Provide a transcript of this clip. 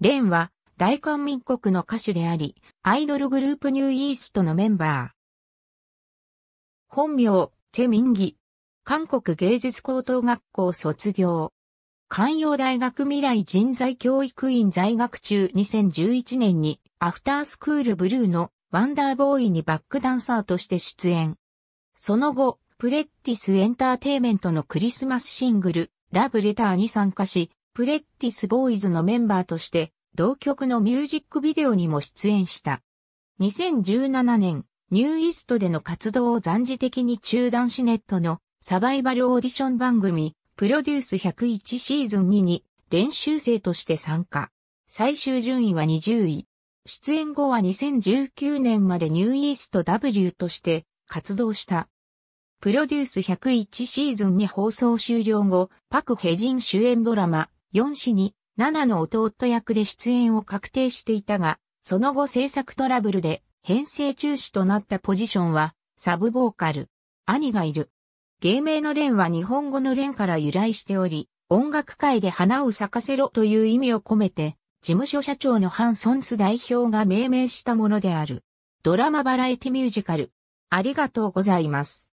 レンは大韓民国の歌手であり、アイドルグループニューイーストのメンバー。本名、チェ・ミンギ。韓国芸術高等学校卒業。関陽大学未来人材教育院在学中2011年にアフタースクールブルーのワンダーボーイにバックダンサーとして出演。その後、プレッティスエンターテイメントのクリスマスシングル、ラブレターに参加し、プレッティスボーイズのメンバーとして、同曲のミュージックビデオにも出演した。2017年、ニューイーストでの活動を暫時的に中断しネットのサバイバルオーディション番組、プロデュース101シーズン2に練習生として参加。最終順位は20位。出演後は2019年までニューイースト W として活動した。プロデュース101シーズンに放送終了後、パク・ヘジン主演ドラマ、4子に7の弟役で出演を確定していたが、その後制作トラブルで編成中止となったポジションはサブボーカル、兄がいる。芸名の連は日本語の連から由来しており、音楽界で花を咲かせろという意味を込めて、事務所社長のハン・ソンス代表が命名したものである。ドラマバラエティミュージカル。ありがとうございます。